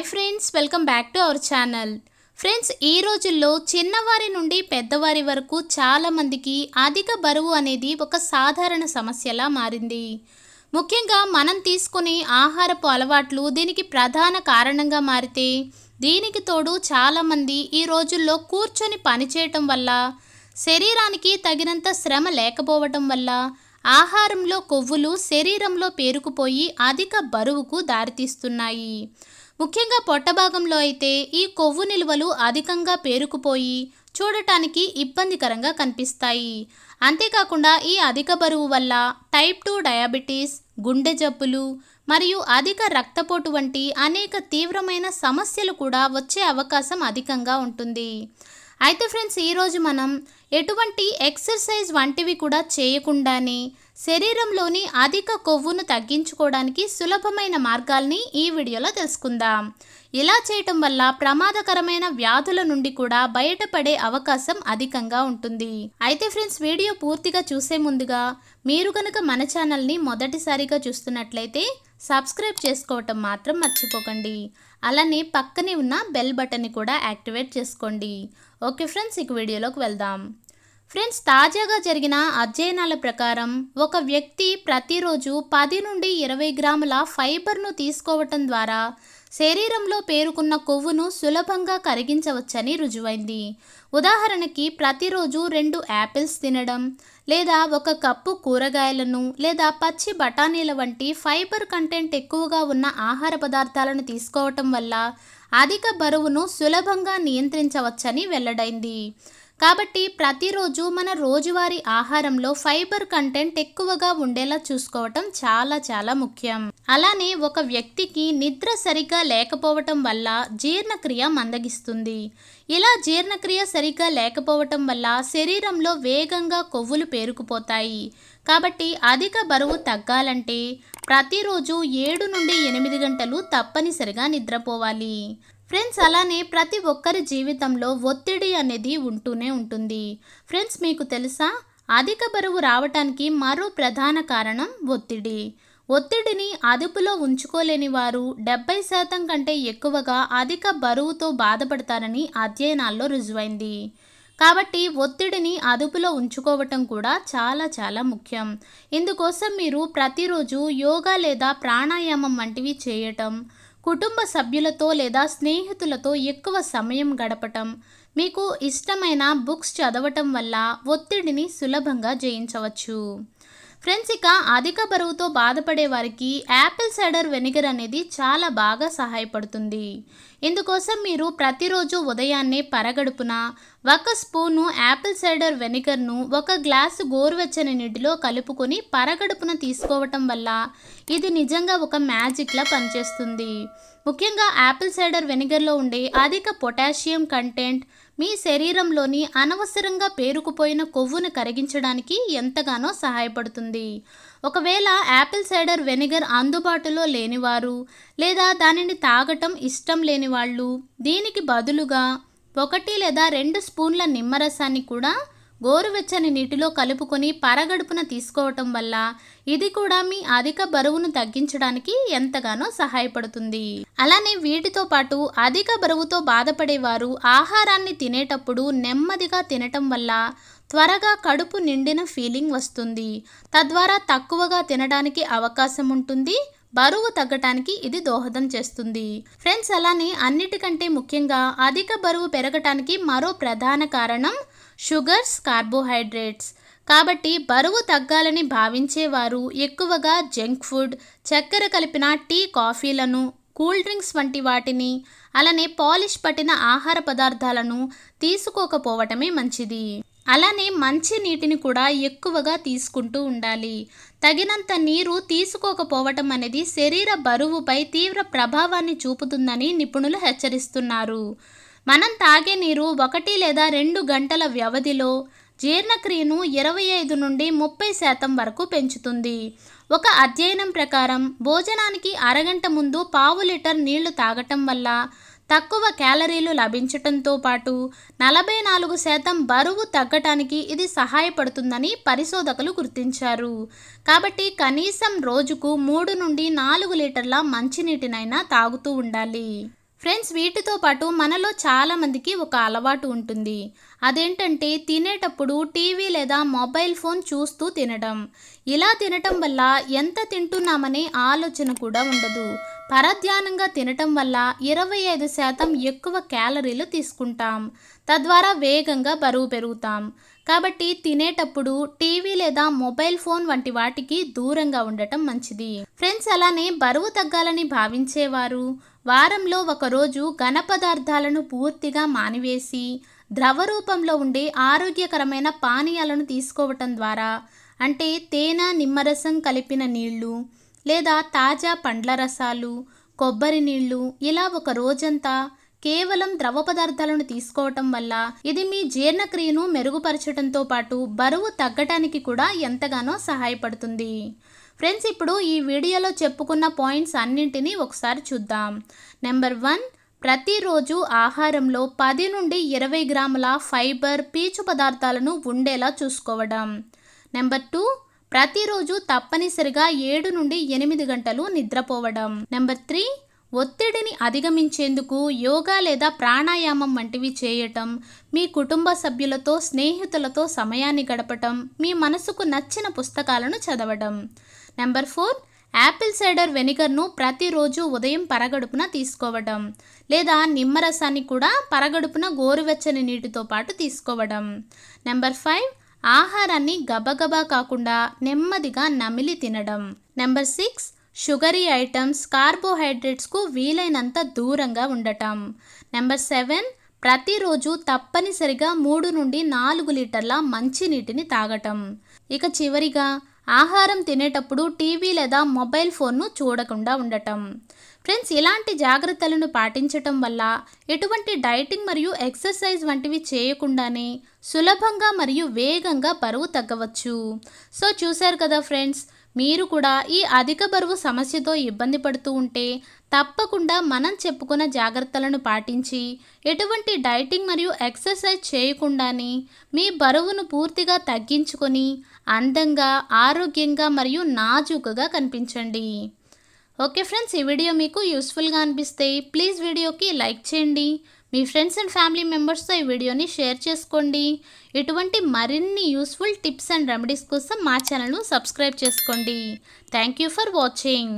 hi friends welcome back to our channel friends ఈ రోజుల్లో చిన్నవారి నుండి పెద్దవారి వరకు చాలామందికి అధిక బరువు అనేది ఒక సాధారణ సమస్యలా మారింది ముఖ్యంగా మనం తీసుకునే ఆహారపు అలవాట్లు దీనికి ప్రధాన కారణంగా మారితే దీనికి తోడు చాలామంది ఈ రోజుల్లో కూర్చొని పనిచేయటం వల్ల శరీరానికి తగినంత శ్రమ లేకపోవటం వల్ల ఆహారంలో కొవ్వులు శరీరంలో పేరుకుపోయి అధిక బరువుకు దారితీస్తున్నాయి ముఖ్యంగా పొట్ట భాగంలో అయితే ఈ కొవ్వు నిల్వలు అధికంగా పేరుకుపోయి చూడటానికి ఇబ్బందికరంగా కనిపిస్తాయి అంతేకాకుండా ఈ అధిక బరువు వల్ల టైప్ టూ డయాబెటీస్ గుండె జబ్బులు మరియు అధిక రక్తపోటు వంటి అనేక తీవ్రమైన సమస్యలు కూడా వచ్చే అవకాశం అధికంగా ఉంటుంది అయితే ఫ్రెండ్స్ ఈరోజు మనం ఎటువంటి ఎక్సర్సైజ్ వంటివి కూడా చేయకుండానే శరీరంలోని అధిక కొవ్వును తగ్గించుకోవడానికి సులభమైన మార్గాల్ని ఈ వీడియోలో తెలుసుకుందాం ఇలా చేయటం వల్ల ప్రమాదకరమైన వ్యాధుల నుండి కూడా బయటపడే అవకాశం అధికంగా ఉంటుంది అయితే ఫ్రెండ్స్ వీడియో పూర్తిగా చూసే ముందుగా మీరు కనుక మన ఛానల్ని మొదటిసారిగా చూస్తున్నట్లయితే సబ్స్క్రైబ్ చేసుకోవటం మాత్రం మర్చిపోకండి అలానే పక్కనే ఉన్న బెల్ బటన్ని కూడా యాక్టివేట్ చేసుకోండి ఓకే ఫ్రెండ్స్ ఇక వీడియోలోకి వెళ్దాం ఫ్రెండ్స్ తాజాగా జరిగిన అధ్యయనాల ప్రకారం ఒక వ్యక్తి ప్రతిరోజు పది నుండి ఇరవై గ్రాముల ఫైబర్ను తీసుకోవటం ద్వారా శరీరంలో పేరుకున్న కొవ్వును సులభంగా కరిగించవచ్చని రుజువైంది ఉదాహరణకి ప్రతిరోజు రెండు యాపిల్స్ తినడం లేదా ఒక కప్పు కూరగాయలను లేదా పచ్చి బఠానీల వంటి ఫైబర్ కంటెంట్ ఎక్కువగా ఉన్న ఆహార పదార్థాలను తీసుకోవటం వల్ల అధిక బరువును సులభంగా నియంత్రించవచ్చని వెల్లడైంది కాబట్టి ప్రతిరోజు మన రోజువారీ ఆహారంలో ఫైబర్ కంటెంట్ ఎక్కువగా ఉండేలా చూసుకోవటం చాలా చాలా ముఖ్యం అలానే ఒక వ్యక్తికి నిద్ర సరిగ్గా లేకపోవటం వల్ల జీర్ణక్రియ మందగిస్తుంది ఇలా జీర్ణక్రియ సరిగ్గా లేకపోవటం వల్ల శరీరంలో వేగంగా కొవ్వులు పేరుకుపోతాయి కాబట్టి అధిక బరువు తగ్గాలంటే ప్రతిరోజు ఏడు నుండి ఎనిమిది గంటలు తప్పనిసరిగా నిద్రపోవాలి ఫ్రెండ్స్ అలానే ప్రతి ఒక్కరి జీవితంలో ఒత్తిడి అనేది ఉంటూనే ఉంటుంది ఫ్రెండ్స్ మీకు తెలుసా అధిక బరువు రావటానికి మరో ప్రధాన కారణం ఒత్తిడి ఒత్తిడిని అదుపులో ఉంచుకోలేని వారు డెబ్బై శాతం కంటే ఎక్కువగా అధిక బరువుతో బాధపడతారని అధ్యయనాల్లో రుజువైంది కాబట్టి ఒత్తిడిని అదుపులో ఉంచుకోవటం కూడా చాలా చాలా ముఖ్యం ఇందుకోసం మీరు ప్రతిరోజు యోగా లేదా ప్రాణాయామం వంటివి చేయటం కుటుంబ సభ్యులతో లేదా స్నేహితులతో ఎక్కువ సమయం గడపటం మీకు ఇష్టమైన బుక్స్ చదవటం వల్ల ఒత్తిడిని సులభంగా జయించవచ్చు ఫ్రెండ్స్ ఇక అధిక బరువుతో బాధపడే వారికి యాపిల్ సైడర్ వెనిగర్ అనేది చాలా బాగా సహాయపడుతుంది ఇందుకోసం మీరు ప్రతిరోజు ఉదయాన్నే పరగడుపున ఒక స్పూను యాపిల్ సైడర్ వెనిగర్ను ఒక గ్లాసు గోరువెచ్చని నీటిలో కలుపుకొని పరగడుపున తీసుకోవటం వల్ల ఇది నిజంగా ఒక మ్యాజిక్లా పనిచేస్తుంది ముఖ్యంగా యాపిల్ సైడర్ వెనిగర్లో ఉండే అధిక పొటాషియం కంటెంట్ మీ శరీరంలోని అనవసరంగా పేరుకుపోయిన కొవ్వును కరిగించడానికి ఎంతగానో సహాయపడుతుంది ఒకవేళ యాపిల్ సైడర్ వెనిగర్ అందుబాటులో లేనివారు లేదా దానిని తాగటం ఇష్టం లేని వాళ్ళు దీనికి బదులుగా ఒకటి లేదా రెండు స్పూన్ల నిమ్మరసాన్ని కూడా గోరువెచ్చని నీటిలో కలుపుకొని పరగడుపున తీసుకోవటం వల్ల ఇది కూడా మీ అధిక బరువును తగ్గించడానికి ఎంతగానో సహాయపడుతుంది అలానే వీటితో పాటు అధిక బరువుతో బాధపడేవారు ఆహారాన్ని తినేటప్పుడు నెమ్మదిగా తినటం వల్ల త్వరగా కడుపు నిండిన ఫీలింగ్ వస్తుంది తద్వారా తక్కువగా తినడానికి అవకాశం ఉంటుంది బరువు తగ్గటానికి ఇది దోహదం చేస్తుంది ఫ్రెండ్స్ అలానే అన్నిటికంటే ముఖ్యంగా అధిక బరువు పెరగటానికి మరో ప్రధాన కారణం షుగర్స్ కార్బోహైడ్రేట్స్ కాబట్టి బరువు తగ్గాలని భావించేవారు ఎక్కువగా జంక్ ఫుడ్ చక్కెర కలిపిన టీ కాఫీలను కూల్ డ్రింక్స్ వంటి వాటిని అలానే పాలిష్ పట్టిన ఆహార పదార్థాలను తీసుకోకపోవటమే మంచిది అలానే మంచి నీటిని కూడా ఎక్కువగా తీసుకుంటూ ఉండాలి తగినంత నీరు తీసుకోకపోవటం అనేది శరీర బరువుపై తీవ్ర ప్రభావాన్ని చూపుతుందని నిపుణులు హెచ్చరిస్తున్నారు మనం తాగే నీరు ఒకటి లేదా రెండు గంటల వ్యవధిలో జీర్ణక్రియను ఇరవై ఐదు నుండి ముప్పై శాతం వరకు పెంచుతుంది ఒక అధ్యయనం ప్రకారం భోజనానికి అరగంట ముందు పావు లీటర్ నీళ్లు తాగటం వల్ల తక్కువ క్యాలరీలు లభించటంతో పాటు నలభై నాలుగు శాతం బరువు తగ్గటానికి ఇది సహాయపడుతుందని పరిశోధకులు గుర్తించారు కాబట్టి కనీసం రోజుకు మూడు నుండి నాలుగు లీటర్ల మంచినీటినైనా తాగుతూ ఉండాలి ఫ్రెండ్స్ వీటితో పాటు మనలో చాలామందికి ఒక అలవాటు ఉంటుంది అదేంటంటే తినేటప్పుడు టీవీ లేదా మొబైల్ ఫోన్ చూస్తూ తినడం ఇలా తినటం వల్ల ఎంత తింటున్నామనే ఆలోచన కూడా ఉండదు పరధ్యానంగా తినటం వల్ల ఇరవై ఐదు శాతం ఎక్కువ క్యాలరీలు తీసుకుంటాం తద్వారా వేగంగా బరువు పెరుగుతాం కాబట్టి తినేటప్పుడు టీవీ లేదా మొబైల్ ఫోన్ వంటి వాటికి దూరంగా ఉండటం మంచిది ఫ్రెండ్స్ అలానే బరువు తగ్గాలని భావించేవారు వారంలో ఒకరోజు ఘన పదార్థాలను పూర్తిగా మానివేసి ద్రవ రూపంలో ఉండే ఆరోగ్యకరమైన పానీయాలను తీసుకోవటం ద్వారా అంటే తేనె నిమ్మరసం కలిపిన నీళ్లు లేదా తాజా పండ్ల రసాలు కొబ్బరి నీళ్లు ఇలా ఒక రోజంతా కేవలం ద్రవ పదార్థాలను తీసుకోవటం వల్ల ఇది మీ జీర్ణక్రియను మెరుగుపరచడంతో పాటు బరువు తగ్గటానికి కూడా ఎంతగానో సహాయపడుతుంది ఫ్రెండ్స్ ఇప్పుడు ఈ వీడియోలో చెప్పుకున్న పాయింట్స్ అన్నింటినీ ఒకసారి చూద్దాం నెంబర్ వన్ ప్రతిరోజు ఆహారంలో పది నుండి ఇరవై గ్రాముల ఫైబర్ పీచు పదార్థాలను ఉండేలా చూసుకోవడం నెంబర్ టూ ప్రతిరోజు తప్పనిసరిగా ఏడు నుండి ఎనిమిది గంటలు నిద్రపోవడం నెంబర్ త్రీ ఒత్తిడిని అధిగమించేందుకు యోగా లేదా ప్రాణాయామం వంటివి చేయటం మీ కుటుంబ సభ్యులతో స్నేహితులతో సమయాన్ని గడపటం మీ మనసుకు నచ్చిన పుస్తకాలను చదవడం నెంబర్ ఫోర్ యాపిల్ సైడర్ వెనిగర్ను ప్రతిరోజు ఉదయం పరగడుపున తీసుకోవడం లేదా నిమ్మరసాన్ని కూడా పరగడుపున గోరువెచ్చని నీటితో పాటు తీసుకోవడం నెంబర్ ఫైవ్ ఆహారాన్ని గబగబా కాకుండా నెమ్మదిగా నమిలి తినడం నెంబర్ సిక్స్ షుగరీ ఐటమ్స్ కార్బోహైడ్రేట్స్కు వీలైనంత దూరంగా ఉండటం నెంబర్ సెవెన్ ప్రతిరోజు తప్పనిసరిగా మూడు నుండి నాలుగు లీటర్ల మంచినీటిని తాగటం ఇక చివరిగా ఆహారం తినేటప్పుడు టీవీ లేదా మొబైల్ ఫోన్ను చూడకుండా ఉండటం ఫ్రెండ్స్ ఇలాంటి జాగ్రత్తలను పాటించటం వల్ల ఎటువంటి డైటింగ్ మరియు ఎక్సర్సైజ్ వంటివి చేయకుండానే సులభంగా మరియు వేగంగా బరువు తగ్గవచ్చు సో చూశారు కదా ఫ్రెండ్స్ మీరు కూడా ఈ అధిక బరువు సమస్యతో ఇబ్బంది పడుతూ ఉంటే తప్పకుండా మనం చెప్పుకున్న జాగ్రత్తలను పాటించి ఎటువంటి డైటింగ్ మరియు ఎక్సర్సైజ్ చేయకుండానే మీ బరువును పూర్తిగా తగ్గించుకొని అందంగా ఆరోగ్యంగా మరియు నాజూకుగా కనిపించండి ఓకే ఫ్రెండ్స్ ఈ వీడియో మీకు యూస్ఫుల్గా అనిపిస్తే ప్లీజ్ వీడియోకి లైక్ చేయండి మీ ఫ్రెండ్స్ అండ్ ఫ్యామిలీ మెంబర్స్తో ఈ వీడియోని షేర్ చేసుకోండి ఇటువంటి మరిన్ని యూస్ఫుల్ టిప్స్ అండ్ రెమెడీస్ కోసం మా ఛానల్ను సబ్స్క్రైబ్ చేసుకోండి థ్యాంక్ యూ ఫర్ వాచింగ్